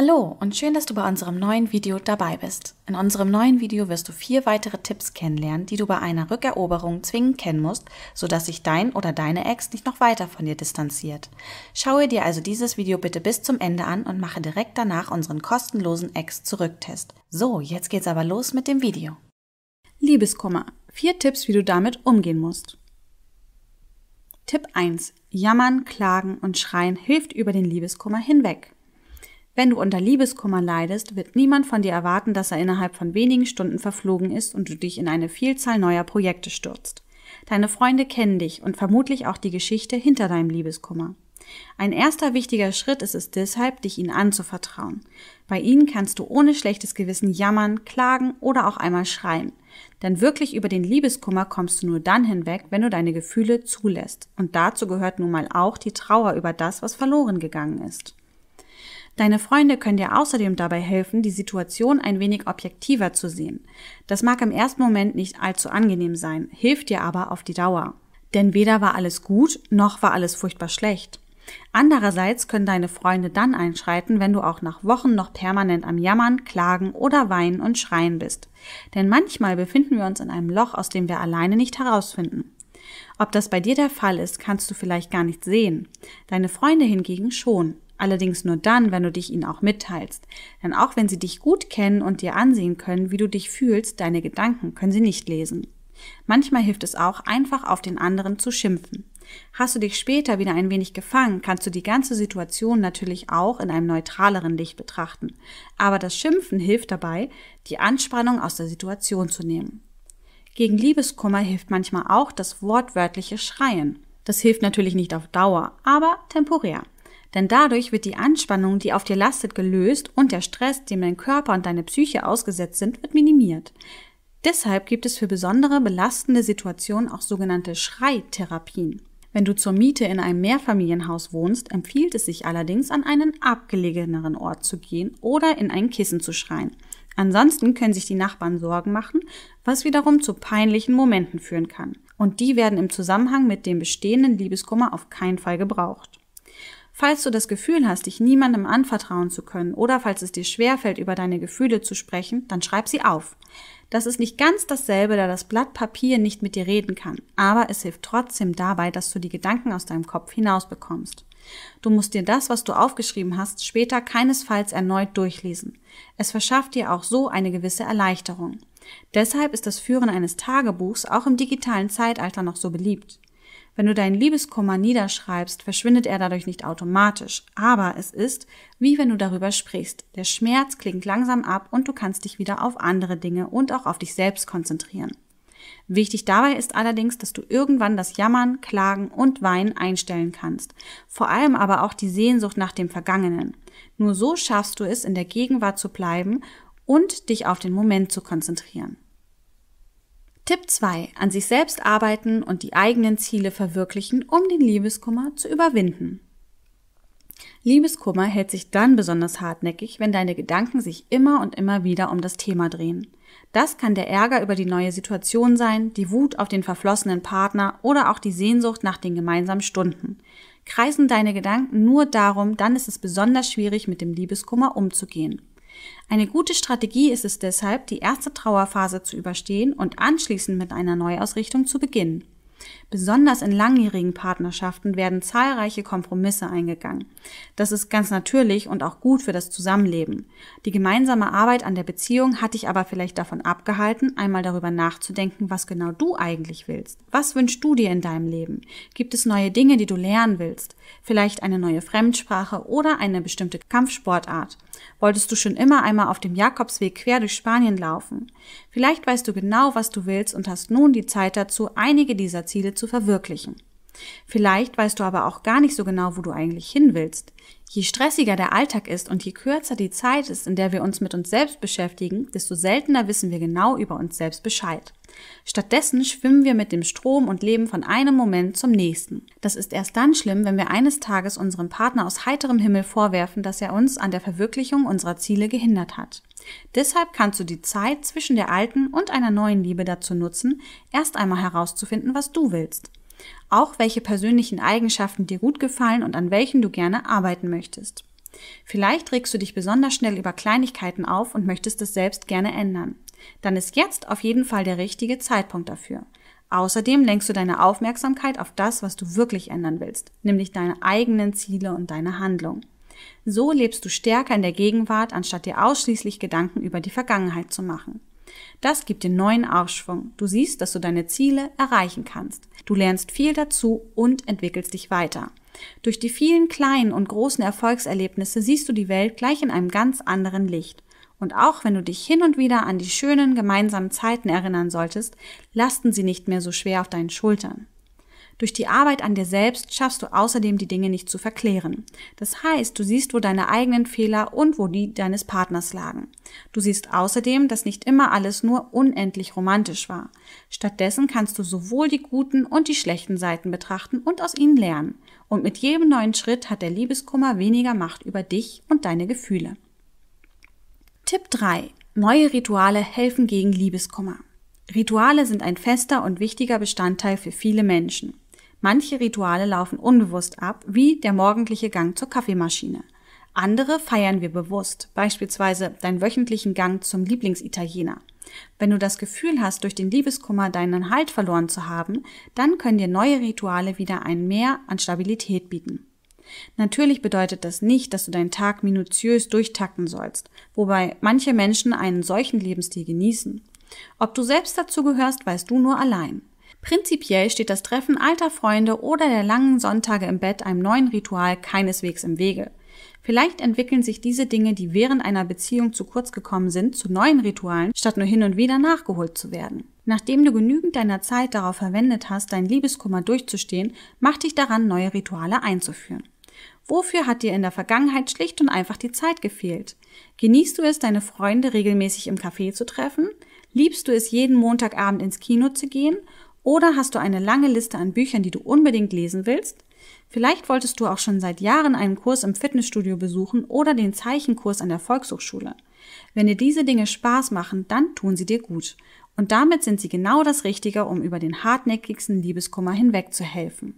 Hallo und schön, dass du bei unserem neuen Video dabei bist. In unserem neuen Video wirst du vier weitere Tipps kennenlernen, die du bei einer Rückeroberung zwingend kennen musst, sodass sich dein oder deine Ex nicht noch weiter von dir distanziert. Schaue dir also dieses Video bitte bis zum Ende an und mache direkt danach unseren kostenlosen ex zurücktest So, jetzt geht's aber los mit dem Video. Liebeskummer. Vier Tipps, wie du damit umgehen musst. Tipp 1. Jammern, Klagen und Schreien hilft über den Liebeskummer hinweg. Wenn du unter Liebeskummer leidest, wird niemand von dir erwarten, dass er innerhalb von wenigen Stunden verflogen ist und du dich in eine Vielzahl neuer Projekte stürzt. Deine Freunde kennen dich und vermutlich auch die Geschichte hinter deinem Liebeskummer. Ein erster wichtiger Schritt ist es deshalb, dich ihnen anzuvertrauen. Bei ihnen kannst du ohne schlechtes Gewissen jammern, klagen oder auch einmal schreien. Denn wirklich über den Liebeskummer kommst du nur dann hinweg, wenn du deine Gefühle zulässt. Und dazu gehört nun mal auch die Trauer über das, was verloren gegangen ist. Deine Freunde können dir außerdem dabei helfen, die Situation ein wenig objektiver zu sehen. Das mag im ersten Moment nicht allzu angenehm sein, hilft dir aber auf die Dauer. Denn weder war alles gut, noch war alles furchtbar schlecht. Andererseits können deine Freunde dann einschreiten, wenn du auch nach Wochen noch permanent am Jammern, Klagen oder Weinen und Schreien bist. Denn manchmal befinden wir uns in einem Loch, aus dem wir alleine nicht herausfinden. Ob das bei dir der Fall ist, kannst du vielleicht gar nicht sehen. Deine Freunde hingegen schon. Allerdings nur dann, wenn du dich ihnen auch mitteilst. Denn auch wenn sie dich gut kennen und dir ansehen können, wie du dich fühlst, deine Gedanken können sie nicht lesen. Manchmal hilft es auch, einfach auf den anderen zu schimpfen. Hast du dich später wieder ein wenig gefangen, kannst du die ganze Situation natürlich auch in einem neutraleren Licht betrachten. Aber das Schimpfen hilft dabei, die Anspannung aus der Situation zu nehmen. Gegen Liebeskummer hilft manchmal auch das wortwörtliche Schreien. Das hilft natürlich nicht auf Dauer, aber temporär. Denn dadurch wird die Anspannung, die auf dir lastet, gelöst und der Stress, dem dein Körper und deine Psyche ausgesetzt sind, wird minimiert. Deshalb gibt es für besondere belastende Situationen auch sogenannte Schreitherapien. Wenn du zur Miete in einem Mehrfamilienhaus wohnst, empfiehlt es sich allerdings, an einen abgelegeneren Ort zu gehen oder in ein Kissen zu schreien. Ansonsten können sich die Nachbarn Sorgen machen, was wiederum zu peinlichen Momenten führen kann. Und die werden im Zusammenhang mit dem bestehenden Liebeskummer auf keinen Fall gebraucht. Falls du das Gefühl hast, dich niemandem anvertrauen zu können oder falls es dir schwerfällt, über deine Gefühle zu sprechen, dann schreib sie auf. Das ist nicht ganz dasselbe, da das Blatt Papier nicht mit dir reden kann, aber es hilft trotzdem dabei, dass du die Gedanken aus deinem Kopf hinausbekommst. Du musst dir das, was du aufgeschrieben hast, später keinesfalls erneut durchlesen. Es verschafft dir auch so eine gewisse Erleichterung. Deshalb ist das Führen eines Tagebuchs auch im digitalen Zeitalter noch so beliebt. Wenn du deinen Liebeskummer niederschreibst, verschwindet er dadurch nicht automatisch. Aber es ist, wie wenn du darüber sprichst. Der Schmerz klingt langsam ab und du kannst dich wieder auf andere Dinge und auch auf dich selbst konzentrieren. Wichtig dabei ist allerdings, dass du irgendwann das Jammern, Klagen und Weinen einstellen kannst, vor allem aber auch die Sehnsucht nach dem Vergangenen. Nur so schaffst du es, in der Gegenwart zu bleiben und dich auf den Moment zu konzentrieren. Tipp 2. An sich selbst arbeiten und die eigenen Ziele verwirklichen, um den Liebeskummer zu überwinden. Liebeskummer hält sich dann besonders hartnäckig, wenn deine Gedanken sich immer und immer wieder um das Thema drehen. Das kann der Ärger über die neue Situation sein, die Wut auf den verflossenen Partner oder auch die Sehnsucht nach den gemeinsamen Stunden. Kreisen deine Gedanken nur darum, dann ist es besonders schwierig, mit dem Liebeskummer umzugehen. Eine gute Strategie ist es deshalb, die erste Trauerphase zu überstehen und anschließend mit einer Neuausrichtung zu beginnen. Besonders in langjährigen Partnerschaften werden zahlreiche Kompromisse eingegangen. Das ist ganz natürlich und auch gut für das Zusammenleben. Die gemeinsame Arbeit an der Beziehung hat dich aber vielleicht davon abgehalten, einmal darüber nachzudenken, was genau du eigentlich willst. Was wünschst du dir in deinem Leben? Gibt es neue Dinge, die du lernen willst? Vielleicht eine neue Fremdsprache oder eine bestimmte Kampfsportart? Wolltest du schon immer einmal auf dem Jakobsweg quer durch Spanien laufen? Vielleicht weißt du genau, was du willst und hast nun die Zeit dazu, einige dieser Ziele zu verwirklichen. Vielleicht weißt du aber auch gar nicht so genau, wo du eigentlich hin willst. Je stressiger der Alltag ist und je kürzer die Zeit ist, in der wir uns mit uns selbst beschäftigen, desto seltener wissen wir genau über uns selbst Bescheid. Stattdessen schwimmen wir mit dem Strom und leben von einem Moment zum nächsten. Das ist erst dann schlimm, wenn wir eines Tages unserem Partner aus heiterem Himmel vorwerfen, dass er uns an der Verwirklichung unserer Ziele gehindert hat. Deshalb kannst du die Zeit zwischen der alten und einer neuen Liebe dazu nutzen, erst einmal herauszufinden, was du willst. Auch welche persönlichen Eigenschaften dir gut gefallen und an welchen du gerne arbeiten möchtest. Vielleicht regst du dich besonders schnell über Kleinigkeiten auf und möchtest es selbst gerne ändern. Dann ist jetzt auf jeden Fall der richtige Zeitpunkt dafür. Außerdem lenkst du deine Aufmerksamkeit auf das, was du wirklich ändern willst, nämlich deine eigenen Ziele und deine Handlung. So lebst du stärker in der Gegenwart, anstatt dir ausschließlich Gedanken über die Vergangenheit zu machen. Das gibt dir neuen Aufschwung. Du siehst, dass du deine Ziele erreichen kannst. Du lernst viel dazu und entwickelst dich weiter. Durch die vielen kleinen und großen Erfolgserlebnisse siehst du die Welt gleich in einem ganz anderen Licht. Und auch wenn du dich hin und wieder an die schönen gemeinsamen Zeiten erinnern solltest, lasten sie nicht mehr so schwer auf deinen Schultern. Durch die Arbeit an dir selbst schaffst du außerdem die Dinge nicht zu verklären. Das heißt, du siehst, wo deine eigenen Fehler und wo die deines Partners lagen. Du siehst außerdem, dass nicht immer alles nur unendlich romantisch war. Stattdessen kannst du sowohl die guten und die schlechten Seiten betrachten und aus ihnen lernen. Und mit jedem neuen Schritt hat der Liebeskummer weniger Macht über dich und deine Gefühle. Tipp 3. Neue Rituale helfen gegen Liebeskummer. Rituale sind ein fester und wichtiger Bestandteil für viele Menschen. Manche Rituale laufen unbewusst ab, wie der morgendliche Gang zur Kaffeemaschine. Andere feiern wir bewusst, beispielsweise deinen wöchentlichen Gang zum Lieblingsitaliener. Wenn du das Gefühl hast, durch den Liebeskummer deinen Halt verloren zu haben, dann können dir neue Rituale wieder ein Mehr an Stabilität bieten. Natürlich bedeutet das nicht, dass du deinen Tag minutiös durchtakten sollst, wobei manche Menschen einen solchen Lebensstil genießen. Ob du selbst dazu gehörst, weißt du nur allein. Prinzipiell steht das Treffen alter Freunde oder der langen Sonntage im Bett einem neuen Ritual keineswegs im Wege. Vielleicht entwickeln sich diese Dinge, die während einer Beziehung zu kurz gekommen sind, zu neuen Ritualen, statt nur hin und wieder nachgeholt zu werden. Nachdem du genügend deiner Zeit darauf verwendet hast, dein Liebeskummer durchzustehen, mach dich daran, neue Rituale einzuführen. Wofür hat dir in der Vergangenheit schlicht und einfach die Zeit gefehlt? Genießt du es, deine Freunde regelmäßig im Café zu treffen? Liebst du es, jeden Montagabend ins Kino zu gehen? Oder hast du eine lange Liste an Büchern, die du unbedingt lesen willst? Vielleicht wolltest du auch schon seit Jahren einen Kurs im Fitnessstudio besuchen oder den Zeichenkurs an der Volkshochschule. Wenn dir diese Dinge Spaß machen, dann tun sie dir gut. Und damit sind sie genau das Richtige, um über den hartnäckigsten Liebeskummer hinwegzuhelfen.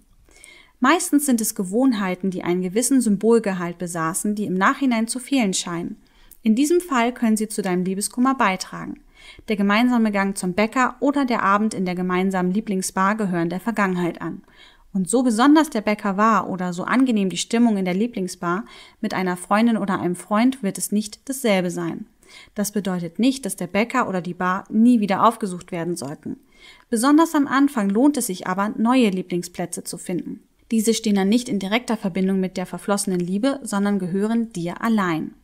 Meistens sind es Gewohnheiten, die einen gewissen Symbolgehalt besaßen, die im Nachhinein zu fehlen scheinen. In diesem Fall können sie zu deinem Liebeskummer beitragen. Der gemeinsame Gang zum Bäcker oder der Abend in der gemeinsamen Lieblingsbar gehören der Vergangenheit an. Und so besonders der Bäcker war oder so angenehm die Stimmung in der Lieblingsbar, mit einer Freundin oder einem Freund wird es nicht dasselbe sein. Das bedeutet nicht, dass der Bäcker oder die Bar nie wieder aufgesucht werden sollten. Besonders am Anfang lohnt es sich aber, neue Lieblingsplätze zu finden. Diese stehen dann nicht in direkter Verbindung mit der verflossenen Liebe, sondern gehören dir allein.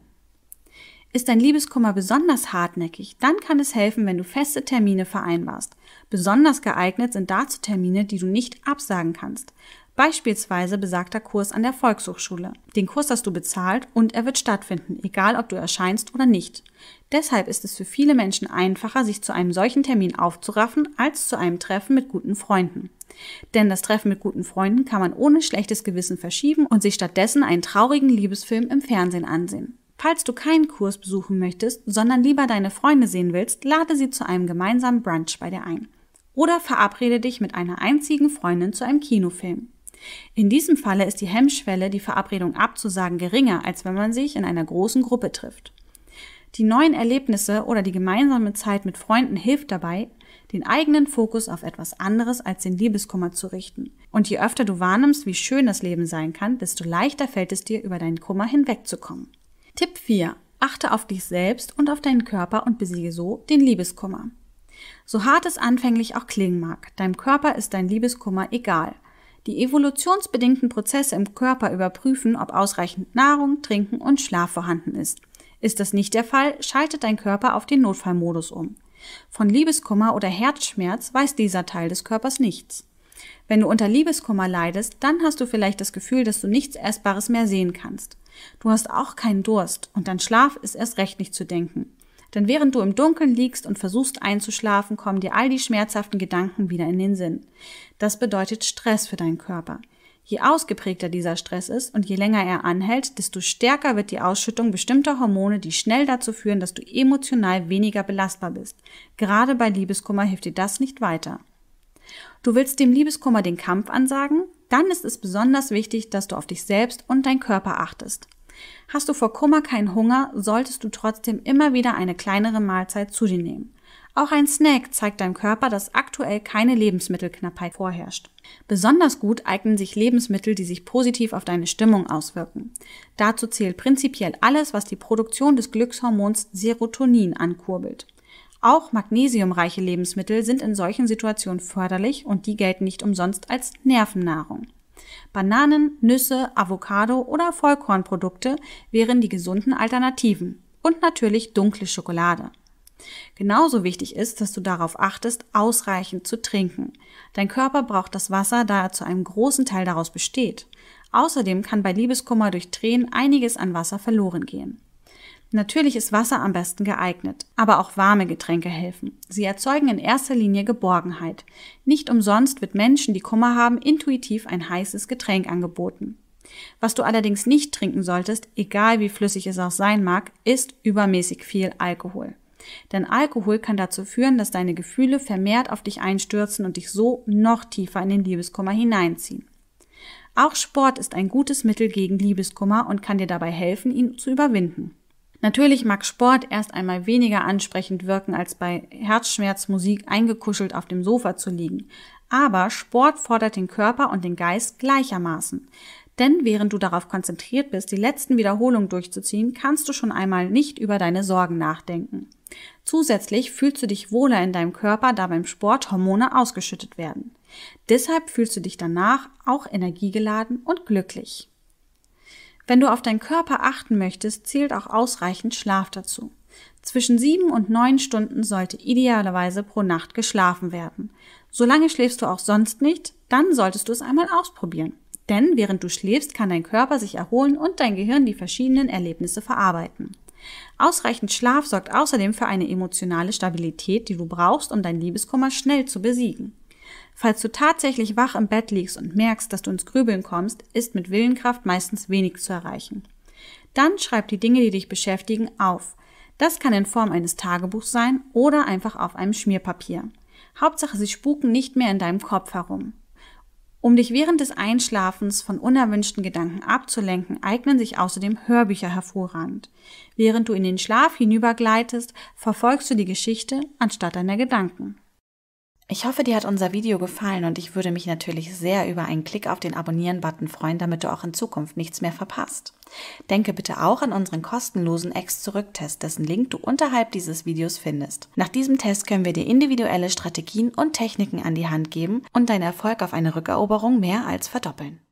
Ist dein Liebeskummer besonders hartnäckig, dann kann es helfen, wenn du feste Termine vereinbarst. Besonders geeignet sind dazu Termine, die du nicht absagen kannst. Beispielsweise besagter Kurs an der Volkshochschule. Den Kurs hast du bezahlt und er wird stattfinden, egal ob du erscheinst oder nicht. Deshalb ist es für viele Menschen einfacher, sich zu einem solchen Termin aufzuraffen, als zu einem Treffen mit guten Freunden. Denn das Treffen mit guten Freunden kann man ohne schlechtes Gewissen verschieben und sich stattdessen einen traurigen Liebesfilm im Fernsehen ansehen. Falls du keinen Kurs besuchen möchtest, sondern lieber deine Freunde sehen willst, lade sie zu einem gemeinsamen Brunch bei dir ein. Oder verabrede dich mit einer einzigen Freundin zu einem Kinofilm. In diesem Falle ist die Hemmschwelle, die Verabredung abzusagen, geringer, als wenn man sich in einer großen Gruppe trifft. Die neuen Erlebnisse oder die gemeinsame Zeit mit Freunden hilft dabei, den eigenen Fokus auf etwas anderes als den Liebeskummer zu richten. Und je öfter du wahrnimmst, wie schön das Leben sein kann, desto leichter fällt es dir, über deinen Kummer hinwegzukommen. Tipp 4. Achte auf dich selbst und auf deinen Körper und besiege so den Liebeskummer. So hart es anfänglich auch klingen mag, deinem Körper ist dein Liebeskummer egal. Die evolutionsbedingten Prozesse im Körper überprüfen, ob ausreichend Nahrung, Trinken und Schlaf vorhanden ist. Ist das nicht der Fall, schaltet dein Körper auf den Notfallmodus um. Von Liebeskummer oder Herzschmerz weiß dieser Teil des Körpers nichts. Wenn du unter Liebeskummer leidest, dann hast du vielleicht das Gefühl, dass du nichts Essbares mehr sehen kannst. Du hast auch keinen Durst und dein Schlaf ist erst recht nicht zu denken. Denn während du im Dunkeln liegst und versuchst einzuschlafen, kommen dir all die schmerzhaften Gedanken wieder in den Sinn. Das bedeutet Stress für deinen Körper. Je ausgeprägter dieser Stress ist und je länger er anhält, desto stärker wird die Ausschüttung bestimmter Hormone, die schnell dazu führen, dass du emotional weniger belastbar bist. Gerade bei Liebeskummer hilft dir das nicht weiter. Du willst dem Liebeskummer den Kampf ansagen? dann ist es besonders wichtig, dass du auf dich selbst und dein Körper achtest. Hast du vor Kummer keinen Hunger, solltest du trotzdem immer wieder eine kleinere Mahlzeit zu dir nehmen. Auch ein Snack zeigt deinem Körper, dass aktuell keine Lebensmittelknappheit vorherrscht. Besonders gut eignen sich Lebensmittel, die sich positiv auf deine Stimmung auswirken. Dazu zählt prinzipiell alles, was die Produktion des Glückshormons Serotonin ankurbelt. Auch magnesiumreiche Lebensmittel sind in solchen Situationen förderlich und die gelten nicht umsonst als Nervennahrung. Bananen, Nüsse, Avocado oder Vollkornprodukte wären die gesunden Alternativen und natürlich dunkle Schokolade. Genauso wichtig ist, dass du darauf achtest, ausreichend zu trinken. Dein Körper braucht das Wasser, da er zu einem großen Teil daraus besteht. Außerdem kann bei Liebeskummer durch Tränen einiges an Wasser verloren gehen. Natürlich ist Wasser am besten geeignet, aber auch warme Getränke helfen. Sie erzeugen in erster Linie Geborgenheit. Nicht umsonst wird Menschen, die Kummer haben, intuitiv ein heißes Getränk angeboten. Was du allerdings nicht trinken solltest, egal wie flüssig es auch sein mag, ist übermäßig viel Alkohol. Denn Alkohol kann dazu führen, dass deine Gefühle vermehrt auf dich einstürzen und dich so noch tiefer in den Liebeskummer hineinziehen. Auch Sport ist ein gutes Mittel gegen Liebeskummer und kann dir dabei helfen, ihn zu überwinden. Natürlich mag Sport erst einmal weniger ansprechend wirken, als bei Herzschmerzmusik eingekuschelt auf dem Sofa zu liegen. Aber Sport fordert den Körper und den Geist gleichermaßen. Denn während du darauf konzentriert bist, die letzten Wiederholungen durchzuziehen, kannst du schon einmal nicht über deine Sorgen nachdenken. Zusätzlich fühlst du dich wohler in deinem Körper, da beim Sport Hormone ausgeschüttet werden. Deshalb fühlst du dich danach auch energiegeladen und glücklich. Wenn du auf deinen Körper achten möchtest, zählt auch ausreichend Schlaf dazu. Zwischen sieben und neun Stunden sollte idealerweise pro Nacht geschlafen werden. Solange schläfst du auch sonst nicht, dann solltest du es einmal ausprobieren. Denn während du schläfst, kann dein Körper sich erholen und dein Gehirn die verschiedenen Erlebnisse verarbeiten. Ausreichend Schlaf sorgt außerdem für eine emotionale Stabilität, die du brauchst, um dein Liebeskummer schnell zu besiegen. Falls du tatsächlich wach im Bett liegst und merkst, dass du ins Grübeln kommst, ist mit Willenkraft meistens wenig zu erreichen. Dann schreib die Dinge, die dich beschäftigen, auf. Das kann in Form eines Tagebuchs sein oder einfach auf einem Schmierpapier. Hauptsache, sie spuken nicht mehr in deinem Kopf herum. Um dich während des Einschlafens von unerwünschten Gedanken abzulenken, eignen sich außerdem Hörbücher hervorragend. Während du in den Schlaf hinübergleitest, verfolgst du die Geschichte anstatt deiner Gedanken. Ich hoffe, dir hat unser Video gefallen und ich würde mich natürlich sehr über einen Klick auf den Abonnieren-Button freuen, damit du auch in Zukunft nichts mehr verpasst. Denke bitte auch an unseren kostenlosen Ex-Zurück-Test, dessen Link du unterhalb dieses Videos findest. Nach diesem Test können wir dir individuelle Strategien und Techniken an die Hand geben und deinen Erfolg auf eine Rückeroberung mehr als verdoppeln.